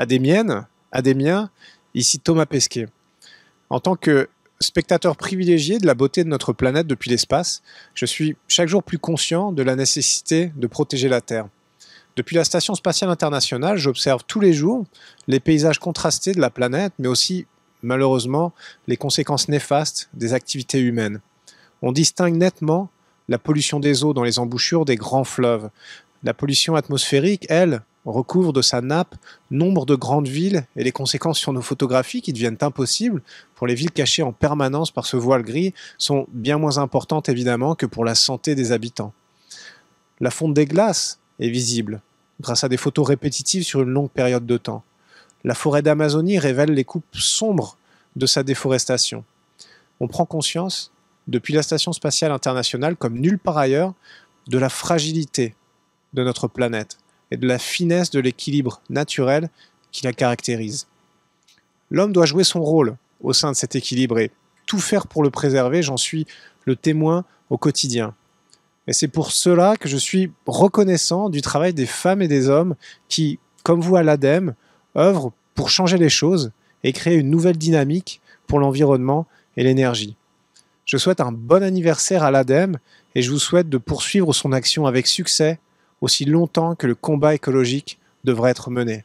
à des miennes, à des miens, ici Thomas Pesquet. En tant que spectateur privilégié de la beauté de notre planète depuis l'espace, je suis chaque jour plus conscient de la nécessité de protéger la Terre. Depuis la Station spatiale internationale, j'observe tous les jours les paysages contrastés de la planète, mais aussi, malheureusement, les conséquences néfastes des activités humaines. On distingue nettement la pollution des eaux dans les embouchures des grands fleuves. La pollution atmosphérique, elle, recouvre de sa nappe nombre de grandes villes et les conséquences sur nos photographies qui deviennent impossibles pour les villes cachées en permanence par ce voile gris sont bien moins importantes évidemment que pour la santé des habitants. La fonte des glaces est visible grâce à des photos répétitives sur une longue période de temps. La forêt d'Amazonie révèle les coupes sombres de sa déforestation. On prend conscience, depuis la Station spatiale internationale comme nulle part ailleurs, de la fragilité de notre planète et de la finesse de l'équilibre naturel qui la caractérise. L'homme doit jouer son rôle au sein de cet équilibre et tout faire pour le préserver, j'en suis le témoin au quotidien. Et c'est pour cela que je suis reconnaissant du travail des femmes et des hommes qui, comme vous à l'ADEME, œuvrent pour changer les choses et créer une nouvelle dynamique pour l'environnement et l'énergie. Je souhaite un bon anniversaire à l'ADEME et je vous souhaite de poursuivre son action avec succès aussi longtemps que le combat écologique devrait être mené.